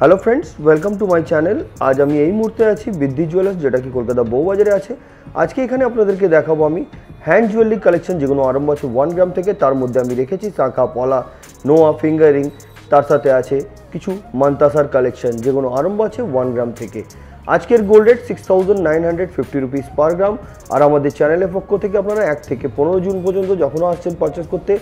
hello friends welcome to my channel আজ আমি এই মুহূর্তে আছি বিদ্যুৎ জুয়েলার্স যেটা কি কলকাতা বউবাজারে আছে আজকে এখানে আপনাদেরকে দেখাবো আমি হ্যান্ড জুয়েলারি কালেকশন যেগুলো আরম্ভ আছে ওয়ান গ্রাম থেকে তার মধ্যে আমি রেখেছি শাঁখা পলা নোয়া ফিঙ্গারিং তার সাথে আছে কিছু মান্তাসার কালেকশন যেগুলো আরম্ভ আছে ওয়ান গ্রাম থেকে আজকের gold rate six thousand nine hundred fifty rupees per gram আর আমাদের চ্যানেলের পক্ষ থেকে আপনারা এক থেকে পনেরো জুন পর্যন্ত যখনও আসছেন পারচেস করতে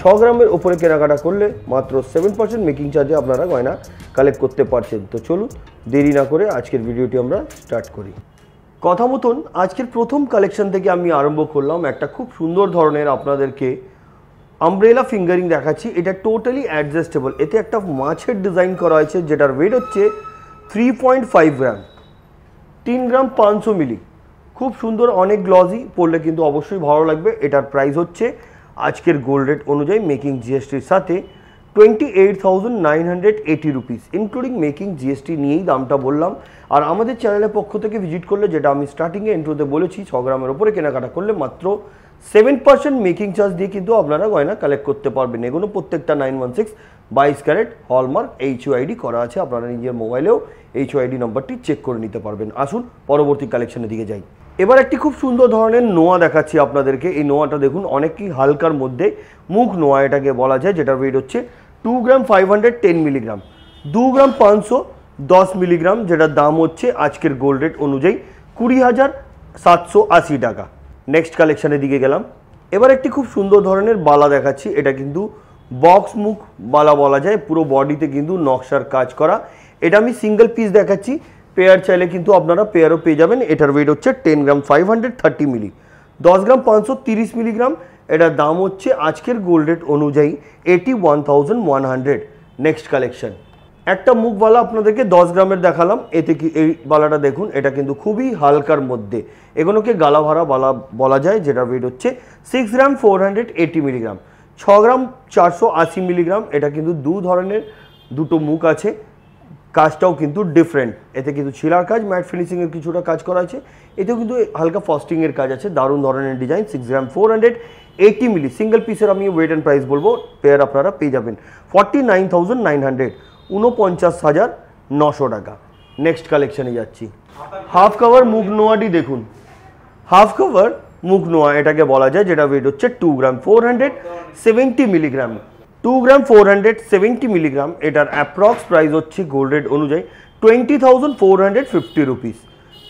ছ গ্রামের ওপরে কেনাকাটা করলে মাত্র সেভেন পার্সেন্ট মেকিং চার্জে আপনারা গয়না কালেক্ট করতে পারছেন তো চলুন দেরি না করে আজকের ভিডিওটি আমরা স্টার্ট করি কথা মতন আজকের প্রথম কালেকশন থেকে আমি আরম্ভ করলাম একটা খুব সুন্দর ধরনের আপনাদেরকে আমব্রেলা ফিঙ্গারিং দেখাচ্ছি এটা টোটালি অ্যাডজাস্টেবল এতে একটা মাছের ডিজাইন করা হয়েছে যেটার ওয়েট হচ্ছে থ্রি পয়েন্ট ফাইভ গ্রাম তিন গ্রাম পাঁচশো মিলি খুব সুন্দর অনেক গ্লজি পড়লে কিন্তু অবশ্যই ভালো লাগবে এটার প্রাইস হচ্ছে আজকের গোল্ড রেট অনুযায়ী মেকিং জিএসটির সাথে twenty eight thousand nine hundred eighty rupees including making GST নিয়েই দামটা বললাম আর আমাদের চ্যানেলের পক্ষ থেকে ভিজিট করলে যেটা আমি স্টার্টিংয়ে এন্ট্রোতে বলেছি ছ গ্রামের ওপরে কেনাকাটা করলে মাত্র সেভেন পার্সেন্ট মেকিং চার্জ দিয়ে কিন্তু আপনারা গয়না কালেক্ট করতে পারবেন এগুলো প্রত্যেকটা নাইন ওয়ান সিক্স বাইশ ক্যারেট হলমার্ক আইডি করা আছে আপনারা নিজের মোবাইলেও এইচওআইডি নম্বরটি চেক করে নিতে পারবেন আসুন পরবর্তী কালেকশনের দিকে যাই এবার একটি খুব সুন্দর ধরনের নোয়া দেখাচ্ছি আপনাদেরকে এই নোয়াটা দেখুন অনেকই হালকার মধ্যে মুখ নোয়া এটাকে বলা যায় যেটার ওয়েট হচ্ছে two gram five hundred ten milligram দু গ্রাম পাঁচশো দশ মিলিগ্রাম যেটার দাম হচ্ছে আজকের গোল্ড রেট অনুযায়ী কুড়ি হাজার সাতশো আশি টাকা নেক্সট কালেকশানের দিকে গেলাম এবার একটি খুব সুন্দর ধরনের বালা দেখাচ্ছি এটা কিন্তু বক্স মুখ বালা বলা যায় পুরো বডিতে কিন্তু নকশার কাজ করা এটা আমি সিঙ্গেল পিস দেখাচ্ছি পেয়ার চাইলে কিন্তু আপনারা পেয়ারও পেয়ে যাবেন এটার ওয়েট হচ্ছে ten gram five hundred thirty milli দশ গ্রাম পাঁচশো তিরিশ মিলিগ্রাম এটার দাম হচ্ছে আজকের গোল্ড রেট অনুযায়ী এটি one thousand one hundred next collection একটা মুখওয়ালা আপনাদেরকে দশ গ্রামের দেখালাম এতে কি এই বালাটা দেখুন এটা কিন্তু খুবই হালকার মধ্যে এগুলোকে গালা ভাড়া বালা বলা যায় যেটা ওয়েট হচ্ছে six gram four hundred eighty milligram ছ গ্রাম চারশো আশি মিলিগ্রাম এটা কিন্তু দু ধরনের দুটো মুখ আছে কাজটাও কিন্তু ডিফারেন্ট এতে কিন্তু ছিলার কাজ ম্যাট ফিনিশিংয়ের কিছুটা কাজ করা আছে এতেও কিন্তু হালকা ফস্টিংয়ের কাজ আছে দারুণ ধরনের design six gram four hundred eighty milli single পিসের আমি ওয়েট অ্যান্ড প্রাইস বলবো পেয়ার আপনারা পেয়ে যাবেন forty nine thousand nine hundred ঊনপঞ্চাশ হাজার নশো টাকা নেক্সট কালেকশানে যাচ্ছি হাফ কাভার মুখ নোয়াটি দেখুন হাফ কাভার মুখ নোয়া এটাকে বলা যায় যেটা ওয়েট হচ্ছে two gram four hundred seventy milligram two gram four hundred seventy milligram এটার অ্যাপ্রক্স প্রাইস হচ্ছে গোল্ড রেড অনুযায়ী twenty thousand four hundred fifty rupees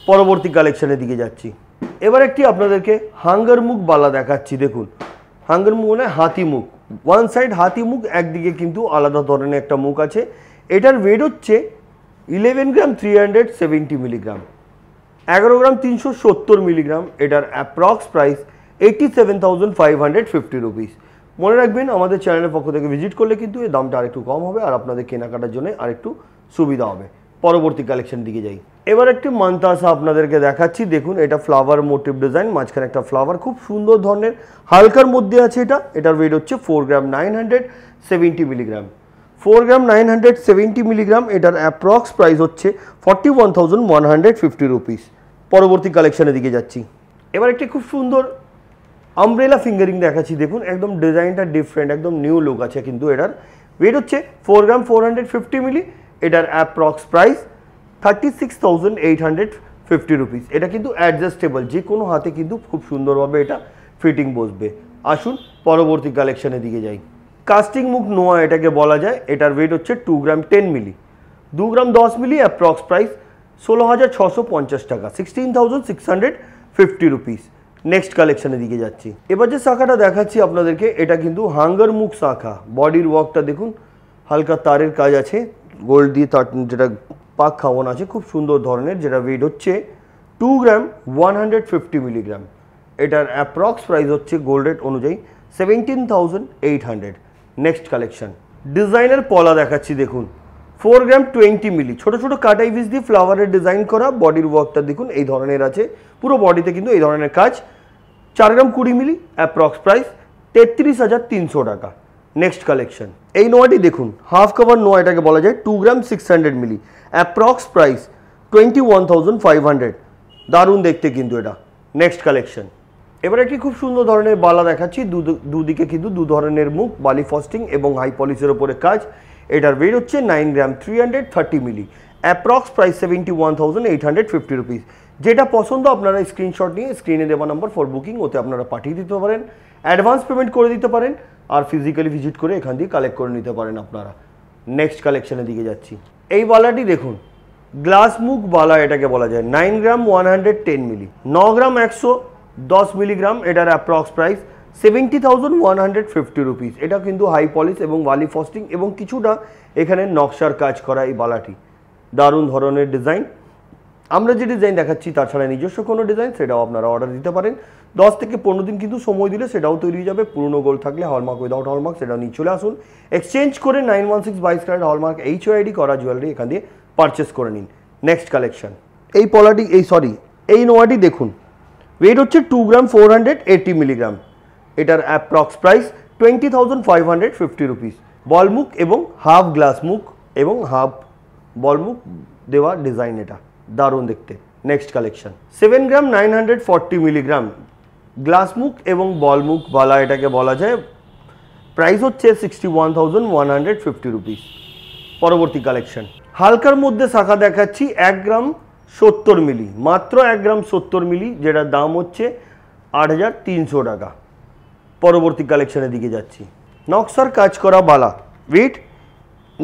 পরবর্তী কালেকশানের দিকে যাচ্ছি এবার একটি আপনাদেরকে হাঙ্গার মুখ বালা দেখাচ্ছি দেখুন হাঙ্গার মুখ মানে হাতি মুখ ওয়ান সাইড হাতি মুখ একদিকে কিন্তু আলাদা ধরনের একটা মুখ আছে এটার ওয়েট হচ্ছে eleven gram three hundred seventy milligram এগারো গ্রাম তিনশো সত্তর মিলিগ্রাম এটার approx price eighty seven thousand five hundred fifty rupees মনে রাখবেন আমাদের চ্যানেলের পক্ষ থেকে ভিজিট করলে কিন্তু এই দামটা আরেকটু কম হবে আর আপনাদের কেনাকাটার জন্য আরেকটু সুবিধা হবে পরবর্তী কালেকশন দিকে যাই এবার একটি মান্তাসা আপনাদেরকে দেখাচ্ছি দেখুন এটা ফ্লাওয়ার মোটিভ ডিজাইন মাঝখানে একটা ফ্লাওয়ার খুব সুন্দর ধরনের হালকার মধ্যে আছে এটা এটার ওয়েট হচ্ছে four gram nine hundred seventy milligram four gram nine hundred seventy milligram এটার অ্যাপ্রক্স প্রাইস হচ্ছে forty one thousand one hundred fifty rupees পরবর্তী কালেকশনের দিকে যাচ্ছি এবার একটি খুব সুন্দর আমব্রেলা ফিঙ্গারিং দেখাচ্ছি দেখুন একদম ডিজাইনটা ডিফারেন্ট একদম নিউ লুক আছে কিন্তু এটার ওয়েট হচ্ছে four gram four hundred fifty milli এটার approx price thirty six thousand eight hundred fifty rupees এটা কিন্তু অ্যাডজাস্টেবল যে কোনো হাতে কিন্তু খুব সুন্দরভাবে এটা ফিটিং বসবে আসুন পরবর্তী কালেকশানের দিকে যাই কাস্টিং মুখ নোয়া এটাকে বলা যায় এটার ওয়েট হচ্ছে টু গ্রাম টেন মিলি দু গ্রাম দশ মিলি অ্যাপ্রক্স প্রাইস ষোলো হাজার ছশো পঞ্চাশ টাকা sixteen thousand six hundred fifty rupees next কালেকশনের দিকে যাচ্ছি এবার যে শাখাটা দেখাচ্ছি আপনাদেরকে এটা কিন্তু হাঙ্গার মুখ শাখা বডির ওয়ার্কটা দেখুন হালকা তারের কাজ আছে গোল্ড দিয়ে তার যেটা পাক খাওয়ানো আছে খুব সুন্দর ধরনের যেটা ওয়েট হচ্ছে two gram one hundred fifty milligram এটার অ্যাপ্রক্স প্রাইস হচ্ছে গোল্ড রেট অনুযায়ী seventeen thousand eight hundred next collection ডিজাইনের পলা দেখাচ্ছি দেখুন ফোর গ্রাম টোয়েন্টি মিলি ছোটো ছোটো কাটাই পিস দিয়ে ফ্লাওয়ারের ডিজাইন করা বডির ওয়ার্কটা দেখুন এই ধরনের আছে পুরো বডিতে কিন্তু এই ধরনের কাজ চার গ্রাম কুড়ি মিলি অ্যাপ্রক্স প্রাইস তেত্রিশ হাজার তিনশো টাকা নেক্সট কালেকশন এই নোয়াটি দেখুন হাফ কভার নোয়া এটাকে বলা যায় two gram six hundred milli approx price twenty one thousand five hundred দারুণ দেখতে কিন্তু এটা নেক্সট কালেকশন এবার একটি খুব সুন্দর ধরনের বালা দেখাচ্ছি দুদিকে কিন্তু দু ধরনের মুখ বালি ফস্টিং এবং হাই পলিসের ওপরে কাজ এটার বেড হচ্ছে nine gram three hundred thirty milli approx price seventy one thousand eight hundred fifty rupees যেটা পছন্দ আপনারা স্ক্রিনশট নিয়ে স্ক্রিনে দেওয়া নাম্বার ফর বুকিং ওতে আপনারা পাঠিয়ে দিতে পারেন অ্যাডভান্স পেমেন্ট করে দিতে পারেন আর ফিজিক্যালি ভিজিট করে এখান দিয়ে কালেক্ট করে নিতে পারেন আপনারা নেক্সট কালেকশনের দিকে যাচ্ছি এই বালাটি দেখুন গ্লাস মুখ বালা এটাকে বলা যায় nine gram one hundred ten milli ন গ্রাম একশো দশ মিলিগ্রাম এটার approx price seventy thousand one hundred fifty rupees এটা কিন্তু হাই পলিশ এবং ওয়ালি ফস্টিং এবং কিছুটা এখানে নকশার কাজ করা এই বালাটি দারুণ ধরনের ডিজাইন আমরা যে ডিজাইন দেখাচ্ছি তাছাড়া নিজস্ব কোনো ডিজাইন সেটাও আপনারা অর্ডার দিতে পারেন দশ থেকে পনেরো দিন কিন্তু সময় দিলে সেটাও তৈরি হয়ে যাবে পুরনো গোল থাকলে হলমার্ক উইদাউট হলমার্ক সেটাও নিয়ে চলে আসুন এক্সচেঞ্জ করে নাইন ওয়ান সিক্স বাইশ ক্যারেট হলমার্ক এইচ ওআইডি করা জুয়েলারি এখান দিয়ে পারচেস করে নিন নেক্সট কালেকশন এই পলাটি এই সরি এই নোয়াটি দেখুন ওয়েট হচ্ছে two gram four hundred eighty milligram এটার approx price twenty thousand five hundred fifty rupees বলমুখ এবং হাফ গ্লাস মুখ এবং হাফ বলমুখ দেওয়া ডিজাইন এটা দারুণ দেখতে next collection seven gram nine hundred forty milligram glass মুখ এবং বল মুখ বলা এটাকে বলা যায় প্রাইস হচ্ছে sixty one thousand one hundred fifty rupees পরবর্তী কালেকশন হালকার মধ্যে শাখা দেখাচ্ছি এক গ্রাম সত্তর মিলি মাত্র এক গ্রাম সত্তর মিলি যেটার দাম হচ্ছে আট হাজার তিনশো টাকা পরবর্তী কালেকশনের দিকে যাচ্ছি নকশার কাজ করা বালা weight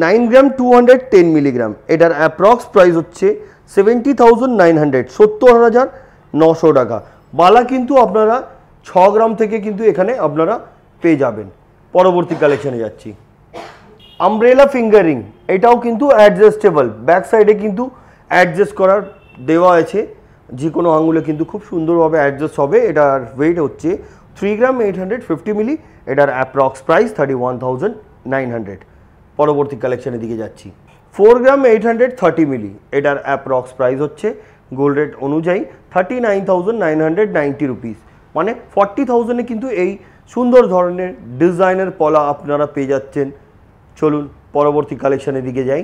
nine gram two hundred ten milligram এটার অ্যাপ্রক্স প্রাইস হচ্ছে সেভেন্টি থাউজেন্ড নাইন হান্ড্রেড সত্তর হাজার নশো টাকা বালা কিন্তু আপনারা ছ গ্রাম থেকে কিন্তু এখানে আপনারা পেয়ে যাবেন পরবর্তী কালেকশানে যাচ্ছি আমব্রেলা ফিঙ্গারিং এটাও কিন্তু অ্যাডজাস্টেবল ব্যাক সাইডে কিন্তু অ্যাডজাস্ট করার দেওয়া আছে যে কোনো আঙুলে কিন্তু খুব সুন্দরভাবে অ্যাডজাস্ট হবে এটার ওয়েট হচ্ছে three gram eight hundred fifty milli এটার approx price thirty one thousand nine hundred পরবর্তী কালেকশানের দিকে যাচ্ছি four gram eight hundred thirty milli এটার অ্যাপ্রক্স প্রাইস হচ্ছে গোল্ড রেট অনুযায়ী thirty nine thousand nine hundred ninety rupees মানে ফর্টি থাউজেন্ডে কিন্তু এই সুন্দর ধরনের ডিজাইনের পলা আপনারা পেয়ে যাচ্ছেন চলুন পরবর্তী কালেকশনের দিকে যাই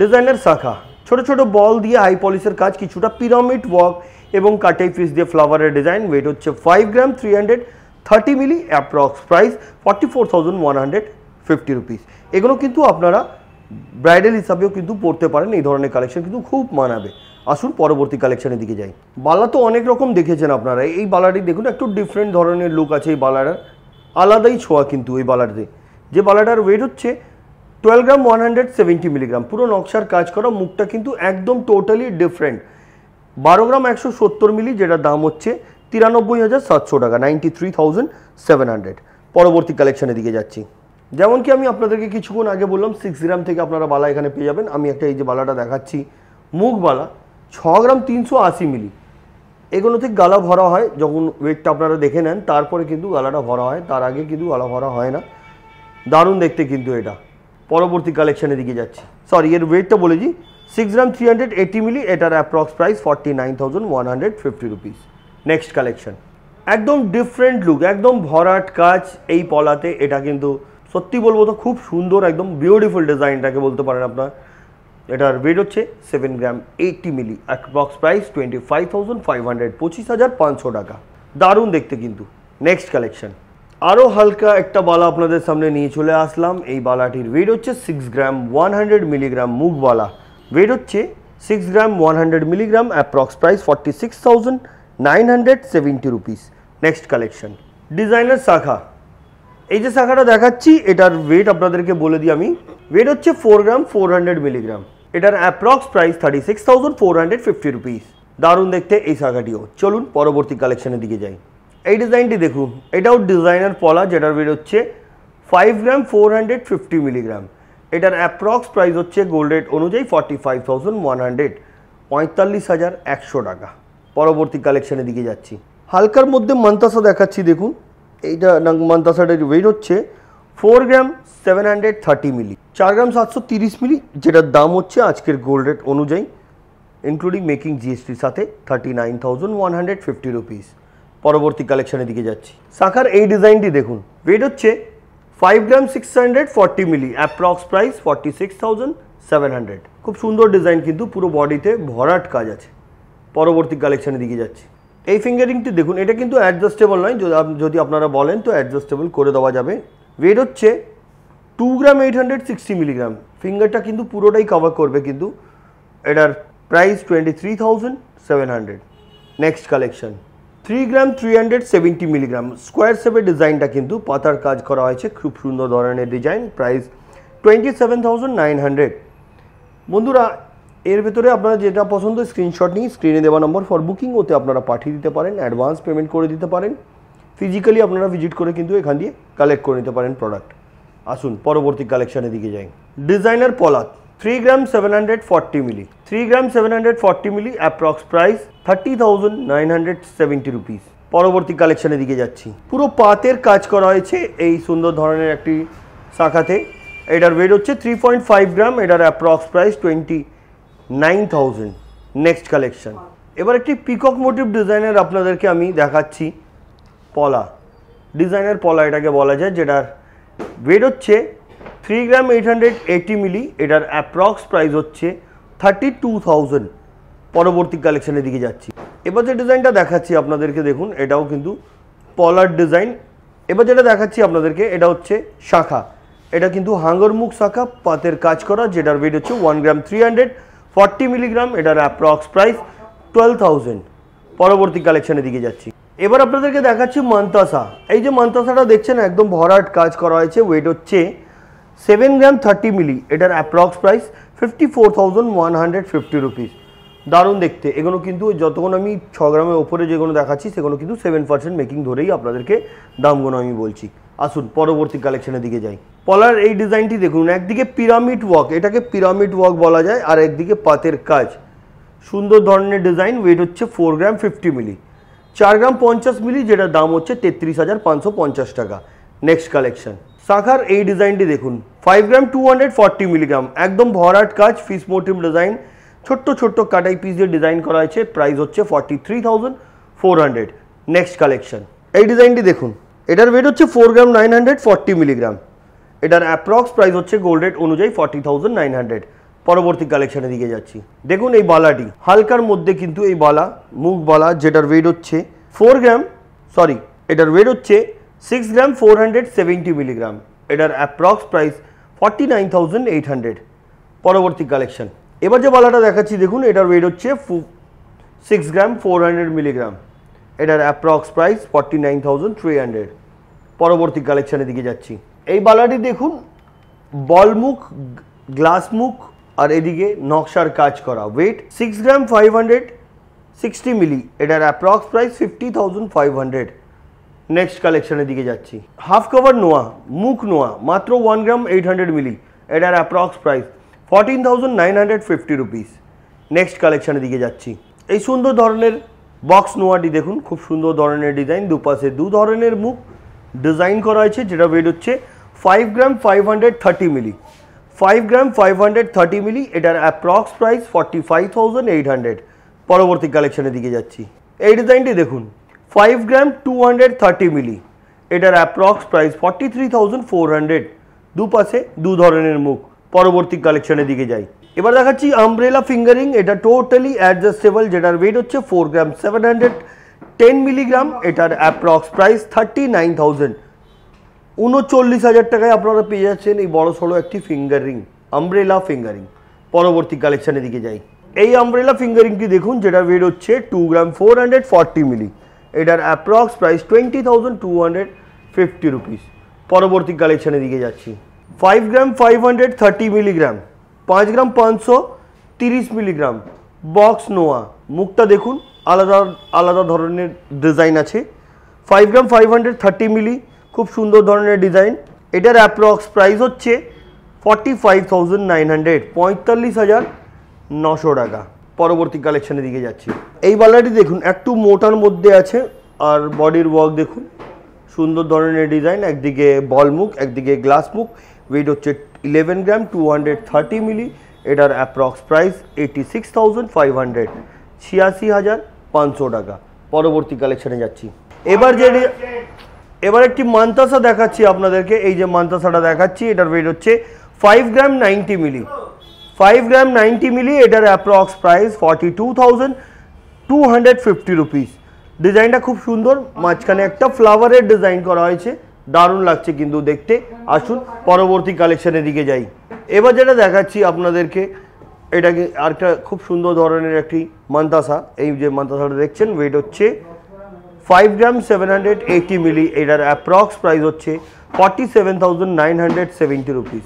ডিজাইনের শাখা ছোট ছোট বল দিয়ে হাই পলিশের কাজ কিছুটা পিরামিড ওয়ার্ক এবং কাটাই পিস দিয়ে ফ্লাওয়ারের ডিজাইন ওয়েট হচ্ছে five gram three hundred thirty milli approx price forty four thousand one hundred fifty rupees এগুলো কিন্তু আপনারা ব্রাইডাল হিসাবেও কিন্তু পড়তে পারেন এই ধরনের কালেকশন কিন্তু খুব মানাবে আসুন পরবর্তী কালেকশনের দিকে যাই বালা তো অনেক রকম দেখেছেন আপনারা এই বালাটি দেখুন একটু ডিফারেন্ট ধরনের লুক আছে এই বালাটার আলাদাই ছোঁয়া কিন্তু এই বালাটাতে যে বালাটার ওয়েট হচ্ছে twelve gram one hundred seventy milligram পুরো নকশার কাজ করা মুখটা কিন্তু একদম টোটালি ডিফারেন্ট বারো গ্রাম একশো সত্তর মিলি যেটা দাম হচ্ছে তিরানব্বই হাজার সাতশো টাকা ninety three thousand seven hundred পরবর্তী কালেকশনের দিকে যাচ্ছি যেমন কি আমি আপনাদেরকে কিছুক্ষণ আগে বললাম সিক্স গ্রাম থেকে আপনারা বালা এখানে পেয়ে যাবেন আমি একটা এই যে বালাটা দেখাচ্ছি মুখ বালা ছ গ্রাম তিনশো আশি মিলি এগুলো থেকে গালা ভরা হয় যখন ওয়েটটা আপনারা দেখে নেন তারপরে কিন্তু গালাটা ভরা হয় তার আগে কিন্তু গালা ভরা হয় না দারুণ দেখতে কিন্তু এটা পরবর্তী কালেকশানের দিকে যাচ্ছি সরি এর ওয়েটটা বলেছি six gram three hundred eighty milli এটার approx price forty nine thousand one hundred fifty rupees next collection একদম ডিফারেন্ট লুক একদম ভরাট কাজ এই পলাতে এটা কিন্তু সত্যি বলবো তো খুব সুন্দর একদম বিউটিফুল ডিজাইনটাকে বলতে পারেন আপনার এটার ওয়েট হচ্ছে seven gram eighty milli approx price twenty five thousand five hundred পঁচিশ হাজার পাঁচশো টাকা দারুণ দেখতে কিন্তু নেক্সট কালেকশন আরও হালকা একটা বালা আপনাদের সামনে নিয়ে চলে আসলাম এই বালাটির ওয়েট হচ্ছে six gram one hundred milligram মুখ বালা ওয়েট হচ্ছে six gram one hundred milligram approx price forty six thousand nine hundred seventy rupees next collection designer শাখা এই যে শাখাটা দেখাচ্ছি এটার ওয়েট আপনাদেরকে বলে দিই আমি ওয়েট হচ্ছে four gram four hundred milligram এটার approx price thirty six thousand four hundred fifty rupees দারুণ দেখতে এই শাখাটিও চলুন পরবর্তী কালেকশনের দিকে যাই এই ডিজাইনটি দেখুন এটাও ডিজাইনার পলা যেটার ওয়েট হচ্ছে five gram four hundred fifty milligram এটার অ্যাপ্রক্স প্রাইস হচ্ছে গোল্ড রেট অনুযায়ী forty five thousand one hundred পঁয়তাল্লিশ হাজার একশো টাকা পরবর্তী কালেকশনের দিকে যাচ্ছি হালকার মধ্যে মান্তাসা দেখাচ্ছি দেখুন এইটা মান্তাসাটার ওয়েট হচ্ছে four gram seven hundred thirty milli চার গ্রাম সাতশো তিরিশ মিলি যেটার দাম হচ্ছে আজকের গোল্ড রেট অনুযায়ী ইনক্লুডিং মেকিং জিএসটির সাথে thirty nine thousand one hundred fifty rupees পরবর্তী কালেকশনের দিকে যাচ্ছি শাখার এই ডিজাইনটি দেখুন ওয়েট হচ্ছে five gram six hundred forty milli approx price forty six thousand seven hundred খুব সুন্দর ডিজাইন কিন্তু পুরো বডিতে ভরাট কাজ আছে পরবর্তী কালেকশনের দিকে যাচ্ছি এই ফিঙ্গারিংটি দেখুন এটা কিন্তু অ্যাডজাস্টেবল নয় যদি আপনারা বলেন তো অ্যাডজাস্টেবল করে দেওয়া যাবে ওয়েট হচ্ছে two gram eight hundred sixty milligram ফিঙ্গারটা কিন্তু পুরোটাই কভার করবে কিন্তু এটার price twenty three thousand seven hundred next collection three gram three hundred seventy milligram square শেপের ডিজাইনটা কিন্তু পাতার কাজ করা হয়েছে খুব সুন্দর ধরনের design price twenty seven thousand nine hundred বন্ধুরা এর ভেতরে আপনারা যেটা পছন্দ স্ক্রিনশট নিয়ে স্ক্রিনে দেওয়া নম্বর ফর বুকিং ওতে আপনারা পাঠিয়ে দিতে পারেন অ্যাডভান্স পেমেন্ট করে দিতে পারেন ফিজিক্যালি আপনারা ভিজিট করে কিন্তু এখান দিয়ে কালেক্ট করে নিতে পারেন প্রোডাক্ট আসুন পরবর্তী কালেকশানের দিকে যাই ডিজাইনার পলাত three gram seven hundred forty milli three gram seven hundred forty milli approx price thirty thousand nine hundred seventy rupees পরবর্তী কালেকশানের দিকে যাচ্ছি পুরো পাতের কাজ করা হয়েছে এই সুন্দর ধরনের একটি শাখাতে এটার ওয়েট হচ্ছে থ্রি পয়েন্ট ফাইভ গ্রাম এটার approx price twenty nine thousand next collection এবার একটি পিকক মোটিভ ডিজাইনের আপনাদেরকে আমি দেখাচ্ছি পলা ডিজাইনের পলা এটাকে বলা যায় যেটার ওয়েট হচ্ছে three gram eight hundred eighty milli এটার অ্যাপ্রক্স প্রাইস হচ্ছে থার্টি টু থাউজেন্ড পরবর্তী কালেকশানের দিকে যাচ্ছি এবার যে ডিজাইনটা দেখাচ্ছি আপনাদেরকে দেখুন এটাও কিন্তু পলার ডিজাইন এবার যেটা দেখাচ্ছি আপনাদেরকে এটা হচ্ছে শাখা এটা কিন্তু হাঙ্গরমুখ শাখা পাতের কাজ করা যেটার ওয়েট হচ্ছে one gram three hundred forty milligram এটার অ্যাপ্রক্স প্রাইস টুয়েলভ থাউজেন্ড পরবর্তী কালেকশনের দিকে যাচ্ছি এবার আপনাদেরকে দেখাচ্ছি মান্তাসা এই যে মান্তাসাটা দেখছেন একদম ভরাট কাজ করা হয়েছে ওয়েট হচ্ছে সেভেন গ্রাম থার্টি মিলি এটার approx price fifty four thousand one hundred fifty rupees দারুণ দেখতে এগুলো কিন্তু যতক্ষণ আমি ছ গ্রামের ওপরে যেগুলো দেখাচ্ছি সেগুলো কিন্তু সেভেন পার্সেন্ট মেকিং ধরেই আপনাদেরকে দামগুলো আমি বলছি আসুন পরবর্তী কালেকশনের দিকে যাই পলার এই ডিজাইনটি দেখুন একদিকে পিরামিড ওয়ার্ক এটাকে পিরামিড ওয়ার্ক বলা যায় আর একদিকে পাতের কাজ সুন্দর ধরনের ডিজাইন ওয়েট হচ্ছে ফোর গ্রাম ফিফটি মিলি চার গ্রাম পঞ্চাশ মিলি যেটা দাম হচ্ছে তেত্রিশ হাজার পাঁচশো পঞ্চাশ টাকা নেক্সট কালেকশন শাখার এই ডিজাইনটি দেখুন five gram two hundred forty milligram একদম ভরাট কাজ ফিস মোটিভ ডিজাইন ছোট্ট ছোট্ট কাটাই পিস দিয়ে ডিজাইন করা হয়েছে প্রাইস হচ্ছে forty three thousand four hundred next collection এই ডিজাইনটি দেখুন এটার ওয়েট হচ্ছে four gram nine hundred forty milligram এটার অ্যাপ্রক্স প্রাইস হচ্ছে গোল্ড রেট অনুযায়ী ফর্টি থাউজেন্ড নাইন হান্ড্রেড পরবর্তী কালেকশানের দিকে যাচ্ছি দেখুন এই বালাটি হালকার মধ্যে কিন্তু এই বালা মুখ বালা যেটার ওয়েট হচ্ছে ফোর গ্রাম সরি এটার ওয়েট হচ্ছে six gram four hundred seventy milligram এটার approx price forty nine thousand eight hundred পরবর্তী কালেকশন এবার যে বালাটা দেখাচ্ছি দেখুন এটার ওয়েট হচ্ছে six gram four hundred milligram এটার approx price forty nine thousand three hundred পরবর্তী কালেকশানের দিকে যাচ্ছি এই বালাটি দেখুন বলমুখ গ্লাসমুখ আর এদিকে নকশার কাজ করা weight six gram five hundred sixty milli এটার approx price fifty thousand five hundred next কালেকশানের দিকে যাচ্ছি হাফ কভার নোয়া মুখ নোয়া মাত্র one gram eight hundred milli এটার approx price fourteen thousand nine hundred fifty rupees next কালেকশানের দিকে যাচ্ছি এই সুন্দর ধরনের বক্স নোয়াটি দেখুন খুব সুন্দর ধরনের ডিজাইন দুপাশে দু ধরনের মুখ ডিজাইন করা হয়েছে যেটা ওয়েট হচ্ছে five gram five hundred thirty milli five gram five hundred thirty milli এটার approx price forty five thousand eight hundred পরবর্তী কালেকশনের দিকে যাচ্ছি এই ডিজাইনটি দেখুন five gram two hundred thirty milli এটার approx price forty three thousand four hundred দুপাশে দু ধরনের মুখ পরবর্তী কালেকশনের দিকে যাই এবার দেখাচ্ছি আমব্রেলা ফিঙ্গারিং এটা টোটালি অ্যাডজাস্টেবল যেটার ওয়েট হচ্ছে four gram seven hundred ten milligram এটার approx price thirty nine thousand উনচল্লিশ হাজার টাকায় আপনারা পেয়ে যাচ্ছেন এই বড় সড়ো একটি ফিঙ্গারিং আমব্রেলা ফিঙ্গারিং পরবর্তী কালেকশানের দিকে যাই এই আমব্রেলা ফিঙ্গারিংটি দেখুন যেটার ওয়েট হচ্ছে two gram four hundred forty milli এটার approx price twenty thousand two hundred fifty rupees পরবর্তী কালেকশানের দিকে যাচ্ছি five gram five hundred thirty milligram পাঁচ গ্রাম পাঁচশো তিরিশ মিলিগ্রাম বক্স নোয়া মুখটা দেখুন আলাদা আলাদা ধরনের ডিজাইন আছে five gram five hundred thirty milli খুব সুন্দর ধরনের ডিজাইন এটার অ্যাপ্রক্স প্রাইস হচ্ছে forty five thousand nine hundred পঁয়তাল্লিশ হাজার নশো টাকা পরবর্তী কালেকশানের দিকে যাচ্ছি এই বালাটি দেখুন একটু মোটার মধ্যে আছে আর বডির ওয়ার্ক দেখুন সুন্দর ধরনের ডিজাইন একদিকে বল মুখ একদিকে গ্লাস মুখ ওয়েট হচ্ছে 11 গ্রাম 230 মিলি এটার approx price eighty six thousand five hundred ছিয়াশি হাজার পাঁচশো টাকা পরবর্তী কালেকশানে যাচ্ছি এবার যে এবার একটি মান্তাসা দেখাচ্ছি আপনাদেরকে এই যে মান্তাসাটা দেখাচ্ছি এটার ওয়েট হচ্ছে five gram ninety milli five gram ninety milli এটার approx price forty two thousand two hundred fifty rupees ডিজাইনটা খুব সুন্দর মাঝখানে একটা ফ্লাওয়ারের ডিজাইন করা হয়েছে দারুণ লাগছে কিন্তু দেখতে আসুন পরবর্তী কালেকশানের দিকে যাই এবার যেটা দেখাচ্ছি আপনাদেরকে এটাকে আরেকটা খুব সুন্দর ধরনের একটি মান্তাসা এই যে মান্তাসাটা দেখছেন ওয়েট হচ্ছে five gram seven hundred eighty milli এটার অ্যাপ্রক্স প্রাইস হচ্ছে forty seven thousand nine hundred seventy rupees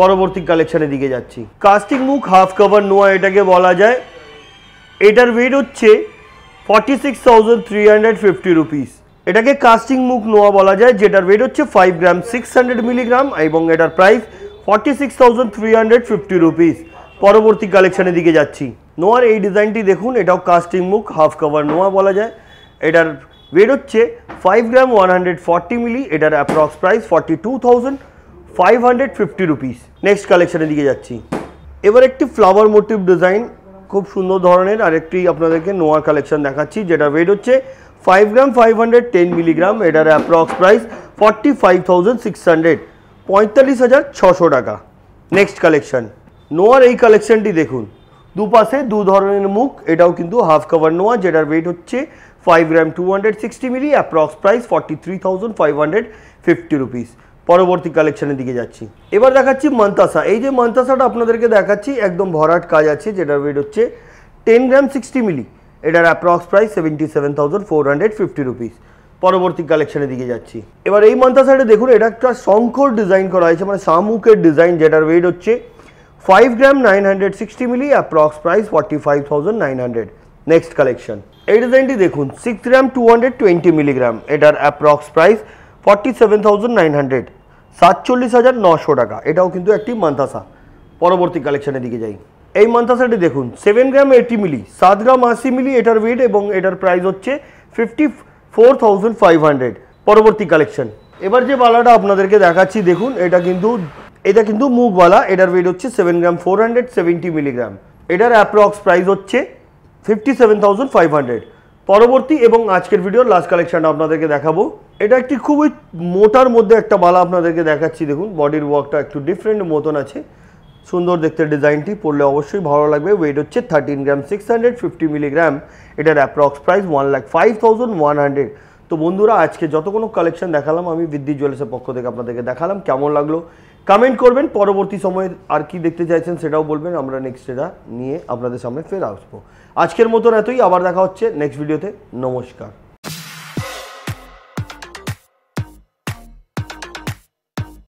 পরবর্তী কালেকশানের দিকে যাচ্ছি কাস্টিং মুখ হাফ কভার নোয়া এটাকে বলা যায় এটার ওয়েট হচ্ছে forty six thousand three hundred fifty rupees এটাকে কাস্টিং মুখ নোয়া বলা যায় যেটার ওয়েট হচ্ছে five gram six hundred milligram এবং এটার price forty six thousand three hundred fifty rupees পরবর্তী কালেকশনের দিকে যাচ্ছি নোয়ার এই ডিজাইনটি দেখুন এটাও কাস্টিং মুখ হাফ কভার নোয়া বলা যায় এটার ওয়েট হচ্ছে five gram one hundred forty milli এটার approx price forty two thousand five hundred fifty rupees next কালেকশনের দিকে যাচ্ছি এবার একটি ফ্লাওয়ার মোটিভ ডিজাইন খুব সুন্দর ধরনের আরেকটি আপনাদেরকে নোয়ার কালেকশন দেখাচ্ছি যেটা ওয়েট হচ্ছে five gram five hundred ten milligram এটার approx price forty five thousand six hundred পঁয়তাল্লিশ হাজার ছশো টাকা নেক্সট কালেকশন নোয়ার এই কালেকশনটি দেখুন দুপাশে দু ধরনের মুখ এটাও কিন্তু হাফ কভার নোয়া যেটার ওয়েট হচ্ছে five gram two hundred sixty milli approx price forty three thousand five hundred fifty rupees পরবর্তী কালেকশনের দিকে যাচ্ছি এবার দেখাচ্ছি মান্তাসা এই যে মান্তাসাটা আপনাদেরকে দেখাচ্ছি একদম ভরাট কাজ আছে যেটার ওয়েট হচ্ছে টেন গ্রাম সিক্সটি মিলি এটার approx price seventy seven thousand four hundred fifty rupees পরবর্তী কালেকশনের দিকে যাচ্ছি এবার এই মান্থা সাইডে দেখুন এটা একটা শঙ্কর ডিজাইন করা হয়েছে মানে শামুকের ডিজাইন যেটার ওয়েট হচ্ছে five gram nine hundred sixty milli approx price forty five thousand nine hundred next collection এই ডিজাইনটি দেখুন six gram two hundred twenty milligram এটার approx price forty seven thousand nine hundred সাতচল্লিশ হাজার নশো টাকা এটাও কিন্তু একটি মান্থাসা পরবর্তী কালেকশনের দিকে যাই এই মান্থাসাটি দেখুন সেভেন গ্রাম এইটি মিলি সাত গ্রাম আশি মিলি এটার ওয়েট এবং এটার প্রাইস হচ্ছে ফিফটি ফোর ফাইভ হান্ড্রেড পরবর্তী কালেকশন এবার যে বালাটা আপনাদেরকে দেখাচ্ছি দেখুন এটা কিন্তু এটা কিন্তু বালা এটার ওয়েট হচ্ছে seven gram four hundred milligram এটার অ্যাপ্রক্স প্রাইস হচ্ছে ফিফটি সেভেন ফাইভ হান্ড্রেড পরবর্তী এবং আজকের ভিডিওর লাস্ট কালেকশনটা আপনাদেরকে দেখাবো এটা একটি খুবই মোটার মধ্যে একটা বালা আপনাদেরকে দেখাচ্ছি দেখুন বডির ওয়ার্কটা একটু ডিফারেন্ট মতন আছে সুন্দর দেখতে ডিজাইনটি পড়লে অবশ্যই ভালো লাগবে ওয়েট হচ্ছে thirteen gram six hundred fifty milligram এটার approx price one lakh five thousand one hundred তো বন্ধুরা আজকে যত কোনো কালেকশন দেখালাম আমি বিদ্যুৎ জুয়েলার্সের পক্ষ থেকে আপনাদেরকে দেখালাম কেমন লাগলো কমেন্ট করবেন পরবর্তী সময়ে আর কি দেখতে চাইছেন সেটাও বলবেন আমরা নেক্সট এটা নিয়ে আপনাদের সামনে ফের আসবো আজকের মতন এতই আবার দেখা হচ্ছে নেক্সট ভিডিওতে নমস্কার